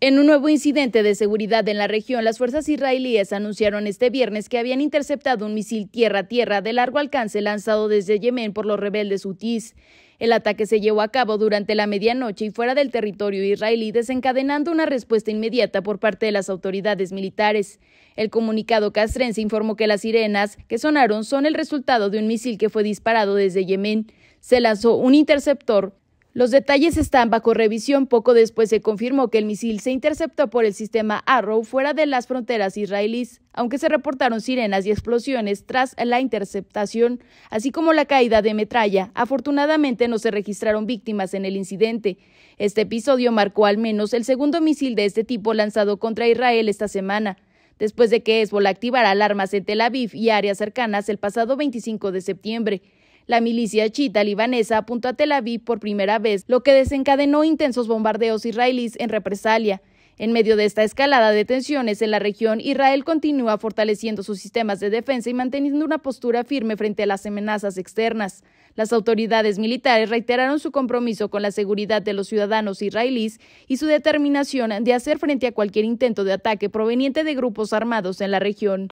En un nuevo incidente de seguridad en la región, las fuerzas israelíes anunciaron este viernes que habían interceptado un misil tierra-tierra de largo alcance lanzado desde Yemen por los rebeldes hutíes. El ataque se llevó a cabo durante la medianoche y fuera del territorio israelí, desencadenando una respuesta inmediata por parte de las autoridades militares. El comunicado castrense informó que las sirenas que sonaron son el resultado de un misil que fue disparado desde Yemen. Se lanzó un interceptor los detalles están bajo revisión. Poco después se confirmó que el misil se interceptó por el sistema Arrow fuera de las fronteras israelíes, aunque se reportaron sirenas y explosiones tras la interceptación, así como la caída de metralla. Afortunadamente no se registraron víctimas en el incidente. Este episodio marcó al menos el segundo misil de este tipo lanzado contra Israel esta semana después de que Hezbollah activara alarmas en Tel Aviv y áreas cercanas el pasado 25 de septiembre la milicia chiita libanesa apuntó a Tel Aviv por primera vez, lo que desencadenó intensos bombardeos israelíes en represalia. En medio de esta escalada de tensiones en la región, Israel continúa fortaleciendo sus sistemas de defensa y manteniendo una postura firme frente a las amenazas externas. Las autoridades militares reiteraron su compromiso con la seguridad de los ciudadanos israelíes y su determinación de hacer frente a cualquier intento de ataque proveniente de grupos armados en la región.